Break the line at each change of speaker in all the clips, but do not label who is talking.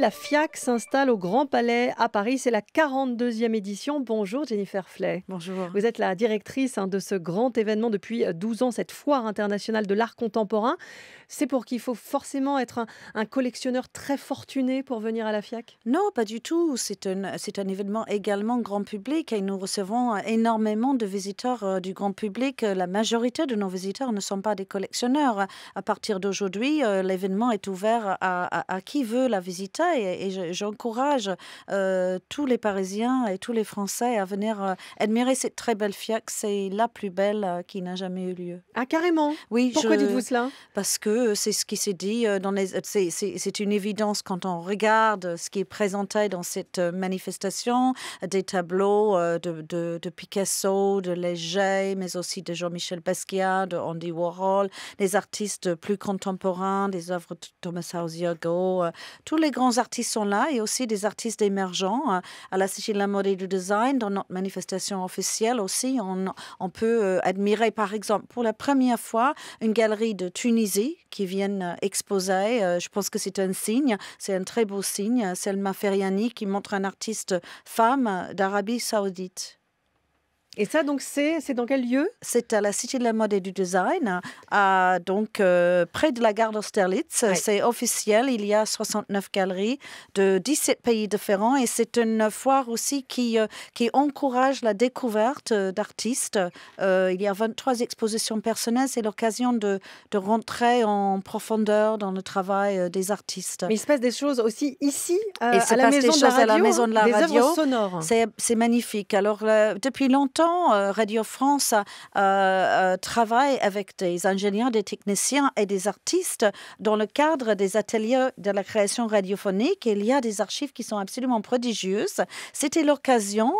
La FIAC s'installe au Grand Palais à Paris. C'est la 42e édition. Bonjour Jennifer Flay. Bonjour. Vous êtes la directrice hein, de ce grand événement depuis 12 euh, ans, cette foire internationale de l'art contemporain c'est pour qu'il faut forcément être un,
collectionneur très fortuné pour venir à la FIAC Non, pas du tout. C'est un, événement également grand public et nous recevons euh, énormément de visiteurs euh, du grand public. Euh, la majorité de nos visiteurs ne sont pas des collectionneurs. À partir d'aujourd'hui, l'événement est ouvert à, qui veut la visiter et, j'encourage tous les Parisiens et tous les Français à venir admirer cette très belle FIAC. C'est la plus belle qui n'a jamais eu lieu. Ah, carrément Pourquoi dites-vous cela Parce que euh, c'est ce qui s'est dit euh, dans les. Euh, c'est une évidence quand on regarde ce qui est présenté dans cette manifestation, des tableaux de, Picasso, de Léger, mais aussi de Jean-Michel Basquiat, de Andy Warhol, des artistes plus contemporains, des œuvres de Thomas Hausiago. Tous les grands artistes sont là et aussi des artistes émergents. À la Cité de la mode et du design, dans notre manifestation officielle aussi, on peut admirer par exemple pour la première fois une galerie de Tunisie qui viennent euh, exposer. Euh, je pense que c'est un signe, c'est un très beau signe. Selma Feriani qui montre un artiste femme euh, d'Arabie saoudite. Et ça, donc, c'est dans quel lieu C'est à la Cité de la mode et du design, donc euh, près de la gare d'Austerlitz. C'est officiel, il y a 69 galeries de 17 pays différents et c'est une foire aussi qui, euh, qui encourage la découverte euh, d'artistes. il y a 23 expositions personnelles, c'est l'occasion de, de, rentrer en profondeur dans le travail des artistes. Mais il se passe des choses aussi ici, à, la, maison la maison de la radio, des œuvres sonores. C'est magnifique. Alors, depuis longtemps, euh, Radio France euh, euh, travaille avec des ingénieurs, des techniciens et des artistes dans le cadre des ateliers de la création radiophonique. il y a des archives qui sont absolument prodigieuses. C'était l'occasion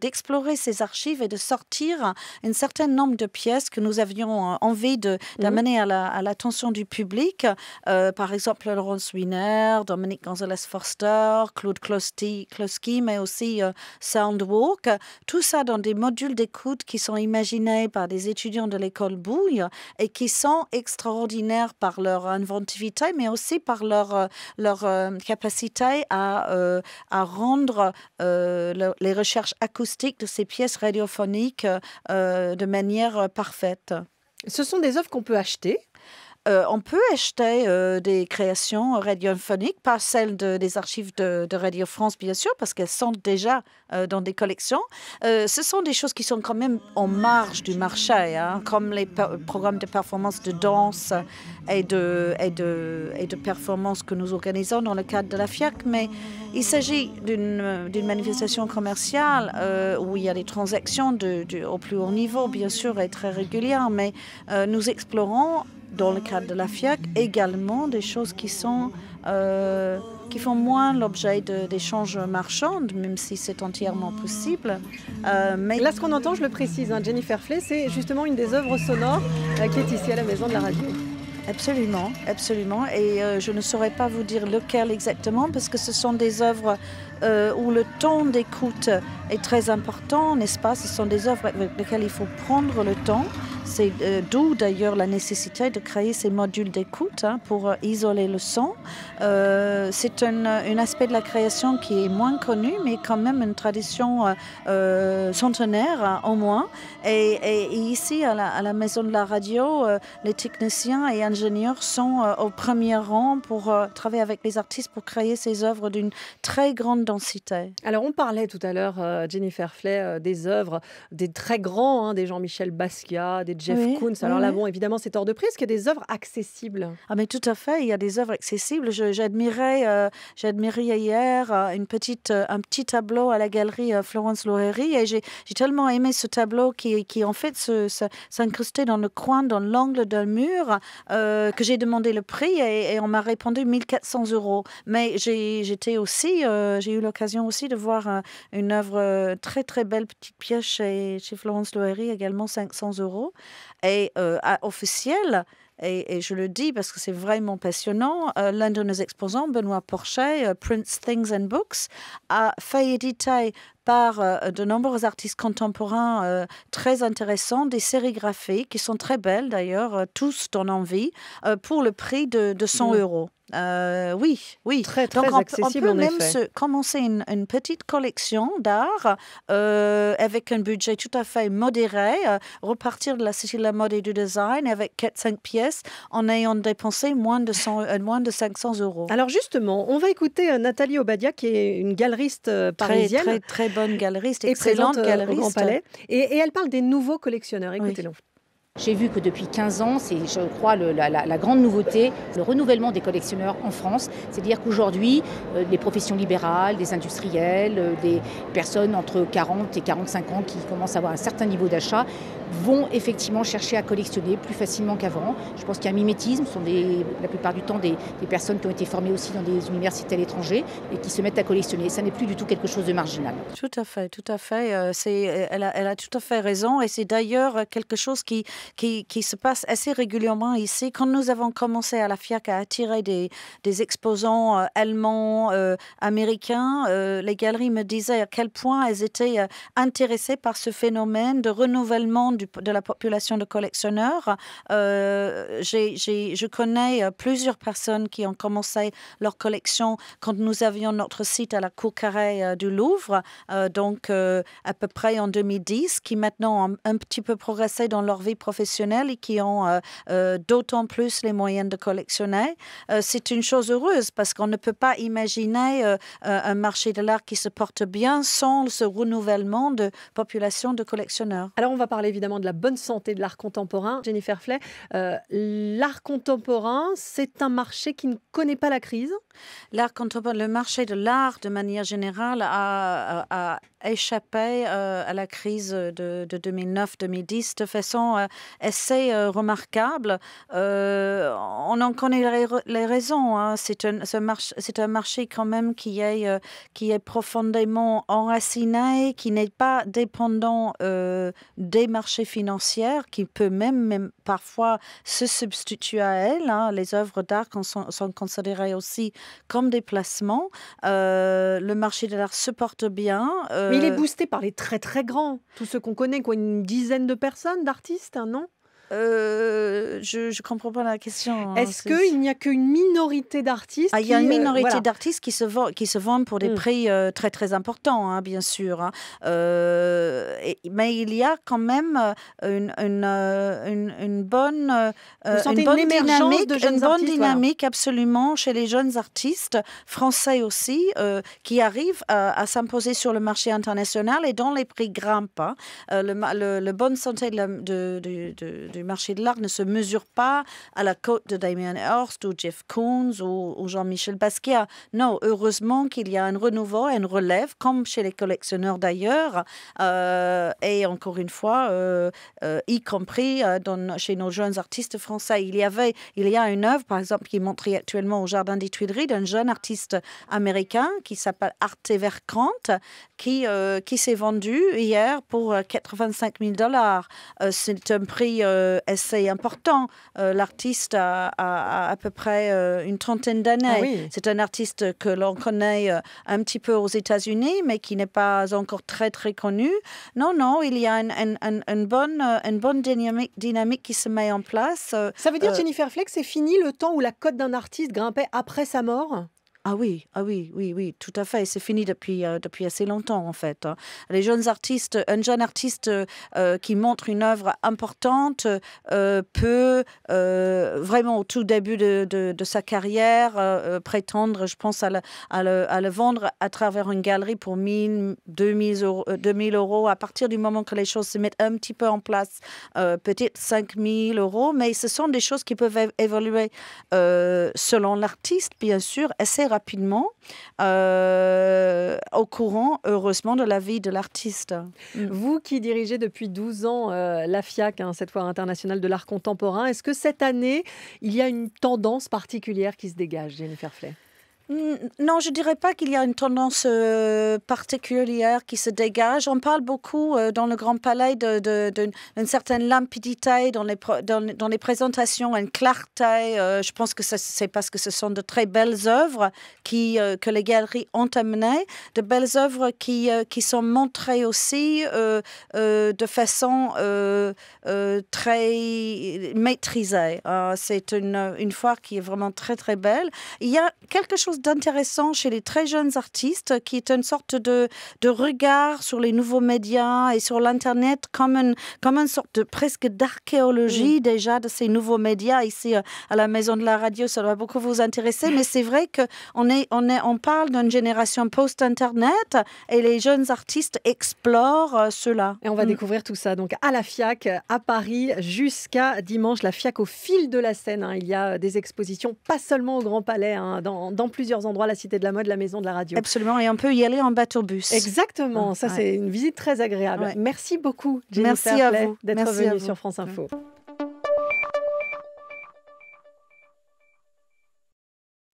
d'explorer ces archives et de sortir un certain nombre de pièces que nous avions envie mhm. d'amener à l'attention du public. par exemple, Laurence Wiener, Dominique Gonzalez Forster, Claude Klosky, mais aussi Soundwalk. Tout ça dans des modules d'écoute qui sont imaginés par des étudiants de l'école Bouille et qui sont extraordinaires par leur inventivité, mais aussi par leur, euh, leur euh, capacité à, euh, rendre les recherches acoustiques de ces pièces radiophoniques de manière parfaite. Ce sont des œuvres qu'on peut acheter euh, on peut acheter euh, des créations radiophoniques, pas celles des archives de, Radio France, bien sûr, parce qu'elles sont déjà euh, dans des collections. ce sont des choses qui sont quand même en marge du marché, hein, comme les programmes de performance de danse et de, et de, et de performance que nous organisons dans le cadre de la FIAC. Mais il s'agit d'une manifestation commerciale où il y a des transactions au plus haut niveau, bien sûr, et très régulières. Mais nous explorons dans le cadre de la FIAC, également des choses qui sont euh, qui font moins l'objet d'échanges marchands, même si c'est entièrement possible. Euh, mais là, ce qu'on entend, je le précise, hein, Jennifer Flay, c'est justement une des œuvres sonores euh, qui est ici à la Maison de la Radio. Absolument, absolument. Et je ne saurais pas vous dire lequel exactement, parce que ce sont des œuvres où le temps d'écoute est très important, n'est-ce pas Ce sont des œuvres avec lesquelles il faut prendre le temps. C'est euh, d'où d'ailleurs la nécessité de créer ces modules d'écoute hein, pour euh, isoler le son. Euh, c'est un, aspect de la création qui est moins connu, mais quand même une tradition centenaire hein, au moins. Et, ici, à la, Maison de la Radio, les techniciens et ingénieurs sont au premier rang pour travailler avec les artistes pour créer ces œuvres d'une très grande densité. Alors on parlait tout à
l'heure, Jennifer Flay, des œuvres des très grands, hein, des Jean-Michel Basquiat, des Jeff Koons. Alors là, bon,
évidemment, c'est hors de prix. Est-ce qu'il y a des œuvres accessibles Ah, mais tout à fait, il y a des œuvres accessibles. Euh, j'admirais hier euh, une petite, euh, un petit tableau à la galerie Florence Loheri et j'ai tellement aimé ce tableau qui, en fait, s'incrustait dans le coin, dans l'angle d'un mur, que j'ai demandé le prix et, on m'a répondu 1400 euros. Mais j'étais aussi, j'ai eu l'occasion aussi de voir une œuvre très, très belle, petite pièce chez, chez Florence Loheri, également 500 euros et euh, officiel Et, je le dis parce que c'est vraiment passionnant, euh, l'un de nos exposants, Benoît Porchet, euh, Prince Things and Books, a fait éditer par de nombreux artistes contemporains très intéressants des sérigraphies qui sont très belles d'ailleurs, tous dans envie, pour le prix de, de 100 euros. Euh, oui, oui. Très, très Donc on, peut même commencer une, petite collection d'art euh, avec un budget tout à fait modéré, euh, repartir de la cité de la mode et du design avec 4-5 pièces en ayant dépensé moins de, 100, moins de 500 euros. Alors justement, on va écouter Nathalie Obadia qui est une galeriste parisienne. Très, très, bonne galeriste, excellente galeriste. Au Grand Palais. Et, elle parle des nouveaux collectionneurs. Écoutez-le. J'ai vu que depuis 15 ans, c'est, je crois, la, grande nouveauté, le renouvellement des collectionneurs en France. C'est-à-dire qu'aujourd'hui, euh, les professions libérales, des industriels, euh, des personnes entre 40 et 45 ans qui commencent à avoir un certain niveau d'achat vont effectivement chercher à collectionner plus facilement qu'avant. Je pense qu'il y a un mimétisme, ce sont des, la plupart du temps des, personnes qui ont été formées aussi dans des universités à l'étranger et qui se mettent à collectionner. Ça n'est plus du tout quelque chose de marginal. Tout à fait, tout à fait. Euh, elle, a, tout à fait raison et c'est d'ailleurs quelque chose qui, qui, se passe assez régulièrement ici. Quand nous avons commencé à la FIAC à attirer des, exposants euh, allemands, euh, américains, les galeries me disaient à quel point elles étaient intéressées par ce phénomène de renouvellement de la population de collectionneurs. Euh, je connais euh, plusieurs personnes qui ont commencé leur collection quand nous avions notre site à la Cour Carrée euh, du Louvre, donc à peu près en 2010, qui maintenant ont un petit peu progressé dans leur vie professionnelle et qui ont d'autant plus les moyens de collectionner. C'est une chose heureuse parce qu'on ne peut pas imaginer un marché de l'art qui se porte bien sans ce renouvellement de population de collectionneurs. Alors on va parler de la bonne santé de l'art contemporain.
Jennifer Flay, euh, l'art contemporain, c'est un marché qui ne connaît pas la
crise L'art contemporain, le marché de l'art de manière générale a, échappé euh, à la crise de, 2009-2010 de façon euh, assez remarquable. on en connaît les, raisons. Hein. C'est un, c'est un marché quand même qui est, qui est profondément enraciné, qui n'est pas dépendant des marchés financière qui peut même, même parfois se substituer à elle. Hein. Les œuvres d'art sont, considérées aussi comme des placements. Euh, le marché de l'art se porte bien. Mais il est euh, boosté par les très très grands, tous ceux qu'on connaît, quoi, une dizaine de personnes, d'artistes, hein, non
euh, je ne comprends pas la question. Hein, Est-ce qu'il n'y a qu'une minorité d'artistes ah, Il y a une euh, minorité
d'artistes qui, se vendent, qui se pour des mm. prix euh, très très importants, hein, bien sûr. Hein. mais il y a quand même une, bonne, une bonne dynamique, de une bonne dynamique absolument chez les jeunes artistes français aussi qui arrivent à, s'imposer sur le marché international et dont les prix grimpent. Le, le, bonne santé du de, de le marché de l'art ne se mesure pas à la cote de Damien Hirst ou Jeff Koons ou, Jean-Michel Basquiat. Non, heureusement qu'il y a un renouveau, une relève, comme chez les collectionneurs d'ailleurs, euh, et encore une fois, euh, euh, y compris dans, chez nos jeunes artistes français. Il y avait, il y a une œuvre, par exemple, qui est montrée actuellement au Jardin des Tuileries d'un jeune artiste américain qui s'appelle Arte Vercante, qui, qui s'est vendu hier pour 85 000 dollars. C'est un prix euh, essai important. Euh, l'artiste a, à peu près euh, une trentaine d'années. Ah c'est un artiste que l'on connaît un petit peu aux États-Unis, mais qui n'est pas encore très très connu. Non, non, il y a une, bonne, une bonne dynamique, qui se met en place. Ça veut dire, Jennifer Flex, c'est fini le temps où la cote d'un artiste grimpait après sa mort ah oui, ah oui, oui, oui, tout à fait. C'est fini depuis, euh, depuis assez longtemps, en fait. Hein. Les jeunes artistes, un jeune artiste euh, euh, qui montre une œuvre importante peut vraiment au tout début de, de, sa carrière prétendre, je pense, à le, à, le, vendre à travers une galerie pour 1000, 2000 euros, 2000 euros. À partir du moment que les choses se mettent un petit peu en place, peut-être 5000 euros, mais ce sont des choses qui peuvent évoluer selon l'artiste, bien sûr, rapidement euh, au courant, heureusement, de la vie
de l'artiste. Mm. Vous qui dirigez depuis 12 ans euh, la FIAC, hein, cette foire internationale de l'art contemporain, est-ce que cette année, il y a une tendance particulière qui se dégage, Jennifer Flay
non, je ne dirais pas qu'il y a une tendance euh, particulière qui se dégage. On parle beaucoup euh, dans le Grand Palais d'une certaine limpidité dans les, dans, les présentations, une clarté. Euh, je pense que c'est parce que ce sont de très belles œuvres que les galeries ont amenées, de belles œuvres qui, sont montrées aussi de façon très maîtrisée. Ah, c'est une, une foire qui est vraiment très, très belle. Il y a quelque chose intéressant chez les très jeunes artistes, qui est une sorte de, de regard sur les nouveaux médias et sur l'Internet comme une, comme une sorte de, presque d'archéologie déjà de ces nouveaux médias. Ici, euh, à la Maison de la Radio, ça doit beaucoup vous intéresser, mais c'est vrai qu'on est, on est, on parle d'une génération post-Internet et les jeunes artistes explorent euh, cela. Et on va mm. découvrir tout ça donc à la FIAC, à Paris, jusqu'à
dimanche. La FIAC au fil de la scène, hein. il y a euh, des expositions, pas seulement au Grand Palais, hein, dans, dans plusieurs endroits, la Cité de la Mode, la Maison de la Radio.
Absolument, et on peut y aller en bateau-bus. Exactement, ça c'est une
visite très agréable. Merci beaucoup, Merci à vous d'être venue sur France Info.